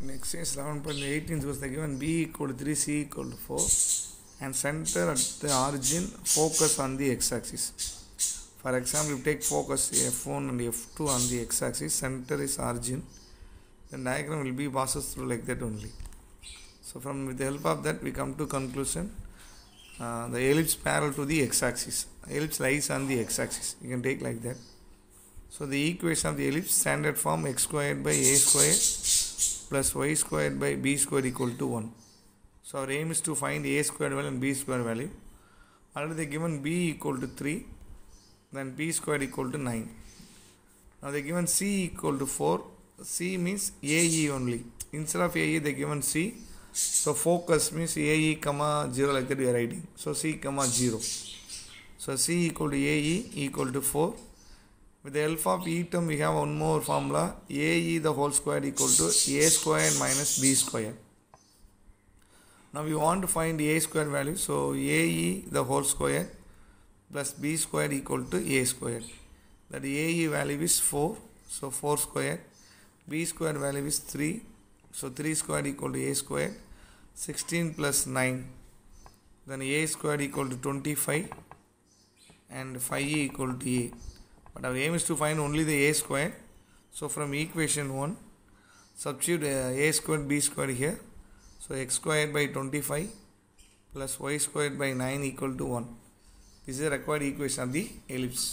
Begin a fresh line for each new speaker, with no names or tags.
Next is 11.18 was the given B equal to 3, C equal to 4 and center at the origin focus on the x-axis. For example, if take focus F1 and F2 on the x-axis, center is origin, then diagram will be passes through like that only. So from with the help of that we come to conclusion. Uh, the ellipse parallel to the x-axis. Ellipse lies on the x-axis. You can take like that. So the equation of the ellipse standard form x squared by a squared plus y squared by b squared equal to 1. So our aim is to find a squared value and b squared value. Already given b equal to 3, then b squared equal to 9. Now they given c equal to 4, c means ae only. Instead of ae they given c, so focus means ae comma 0 like that we are writing. So c comma 0. So c equal to ae equal to 4 with the help of E term, we have one more formula. AE the whole square equal to A square minus B square. Now we want to find A square value. So AE the whole square plus B square equal to A square. That AE value is 4. So 4 square. B square value is 3. So 3 square equal to A square. 16 plus 9. Then A square equal to 25 and phi e equal to A but our aim is to find only the a square so from equation 1 substitute uh, a squared b squared here so x squared by 25 plus y squared by 9 equal to 1 this is the required equation of the ellipse